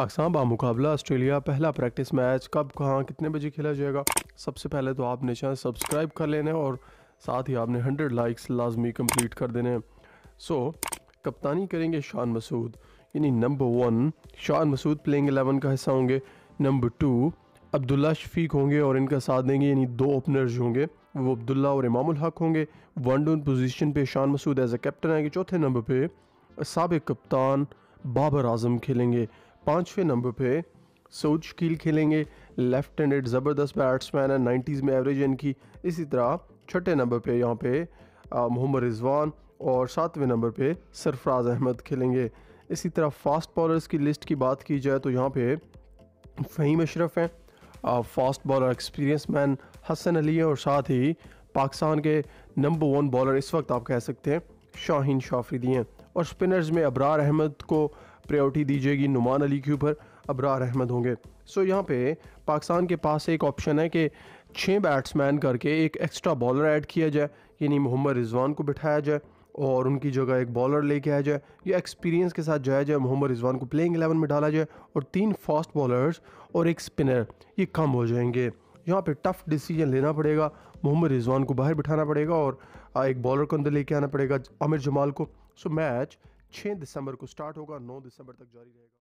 पाकिस्तान बामुकाबला ऑस्ट्रेलिया पहला practice match कब कहाँ कितने बजे खेला जाएगा सबसे पहले तो आपने चैनल सब्सक्राइब कर लेने और साथ ही आपने हंड्रेड लाइक्स लाजमी कम्प्लीट कर देने सो कप्तानी करेंगे शान मसूद यानी नंबर वन शान मसूद प्लेइंग एलेवन का हिस्सा होंगे नंबर टू अब्दुल्ला शफीक होंगे और इनका साथ देंगे यानी दो ओपनर्स होंगे वो अब्दुल्ला और इमामुल हक होंगे वन डन पोजीशन पे शान मसूद एज ए कैप्टन आएंगे चौथे नंबर पे सबक कप्तान बाबर आजम खेलेंगे पाँचवें नंबर पे सोच शकील खेलेंगे लेफ्ट हैंडेड ज़बरदस्त बैट्समैन है नाइन्टीज़ में एवरेज इनकी इसी तरह छठे नंबर पे यहाँ पे मोहम्मद रिजवान और सातवें नंबर पे सरफराज अहमद खेलेंगे इसी तरह फास्ट बॉलर्स की लिस्ट की बात की जाए तो यहाँ पे फ़हीम अशरफ हैं fast bowler experience man Hasan Ali है और साथ ही पाकिस्तान के नंबर वन बॉलर इस वक्त आप कह सकते हैं शाहीन दी हैं और स्पिनर्स में अबरार अहमद को प्रायोरिटी दी जाएगी नुमान अली के ऊपर अबरार अहमद होंगे सो यहाँ पे पाकिस्तान के पास एक ऑप्शन है कि छः बैट्समैन करके एक एक्स्ट्रा बॉलर ऐड किया जाए यानी मोहम्मद रिजवान को बिठाया जाए और उनकी जगह एक बॉलर लेके आया जाए या एक्सपीरियंस के साथ जाया जाए मोहम्मद रिजवान को प्लेइंग एलेवन में डाला जाए और तीन फास्ट बॉलर्स और एक स्पिनर ये कम हो जाएंगे यहाँ पे टफ डिसीजन लेना पड़ेगा मोहम्मद रिजवान को बाहर बिठाना पड़ेगा और एक बॉलर को अंदर लेके आना पड़ेगा आमिर जमाल को सो मैच 6 दिसंबर को स्टार्ट होगा 9 दिसंबर तक जारी रहेगा